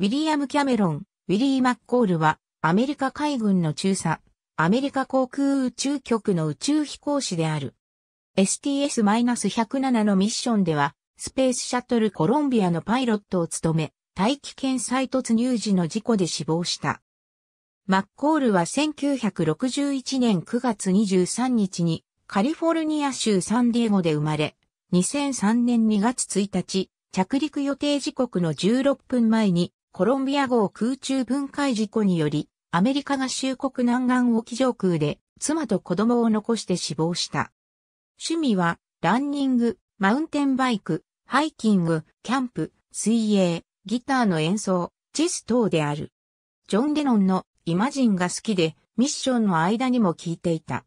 ウィリアム・キャメロン、ウィリー・マッコールは、アメリカ海軍の中佐、アメリカ航空宇宙局の宇宙飛行士である。STS-107 のミッションでは、スペースシャトルコロンビアのパイロットを務め、大気圏再突入時の事故で死亡した。マッコールは1961年9月23日にカリフォルニア州サンディエゴで生まれ、2003年2月1日、着陸予定時刻の16分前にコロンビア号空中分解事故により、アメリカ合衆国南岸沖上空で、妻と子供を残して死亡した。趣味は、ランニング、マウンテンバイク、ハイキング、キャンプ、水泳、ギターの演奏、チェス等である。ジョン・デノンのイマジンが好きで、ミッションの間にも聴いていた。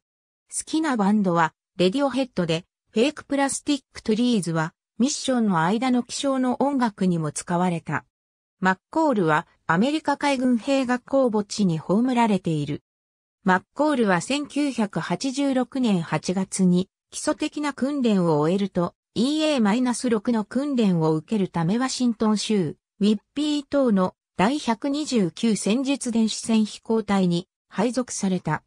好きなバンドは、レディオヘッドで、フェイクプラスティックトリーズは、ミッションの間の気象の音楽にも使われた。マッコールはアメリカ海軍兵学校墓地に葬られている。マッコールは1986年8月に基礎的な訓練を終えると EA-6 の訓練を受けるためワシントン州ウィッピー島の第129戦術電子戦飛行隊に配属された。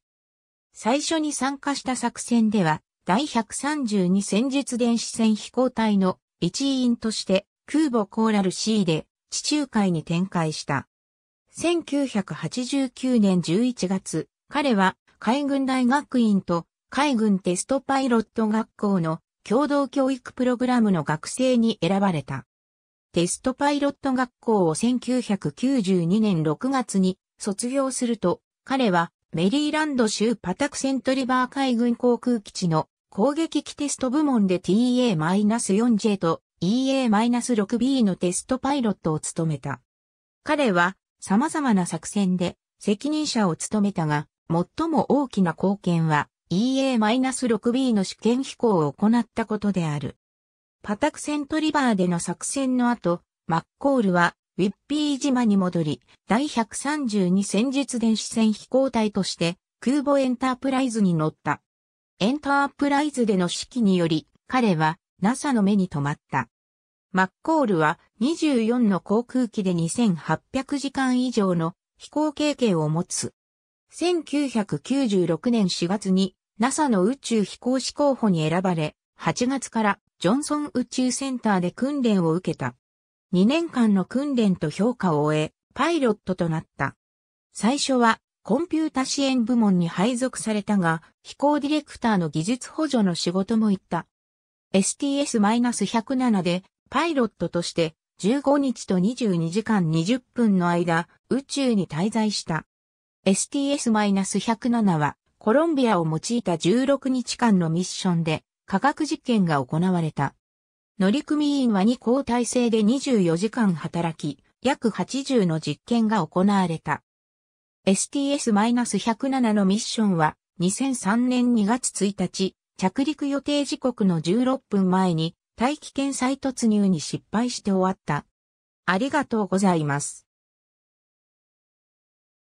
最初に参加した作戦では第132戦術電子戦飛行隊の一員として空母コーラル C で地中海に展開した。1989年11月、彼は海軍大学院と海軍テストパイロット学校の共同教育プログラムの学生に選ばれた。テストパイロット学校を1992年6月に卒業すると、彼はメリーランド州パタクセントリバー海軍航空基地の攻撃機テスト部門で TA-4J と EA-6B のテストパイロットを務めた。彼は様々な作戦で責任者を務めたが、最も大きな貢献は EA-6B の試験飛行を行ったことである。パタクセントリバーでの作戦の後、マッコールはウィッピー島に戻り、第132戦術電子戦飛行隊として空母エンタープライズに乗った。エンタープライズでの指揮により、彼は NASA の目に留まった。マッコールは24の航空機で2800時間以上の飛行経験を持つ。1996年4月に NASA の宇宙飛行士候補に選ばれ、8月からジョンソン宇宙センターで訓練を受けた。2年間の訓練と評価を終え、パイロットとなった。最初はコンピュータ支援部門に配属されたが、飛行ディレクターの技術補助の仕事も行った。STS-107 でパイロットとして15日と22時間20分の間、宇宙に滞在した。STS-107 は、コロンビアを用いた16日間のミッションで、科学実験が行われた。乗組員は2交代制で24時間働き、約80の実験が行われた。STS-107 のミッションは、2003年2月1日、着陸予定時刻の16分前に大気圏再突入に失敗して終わった。ありがとうございます。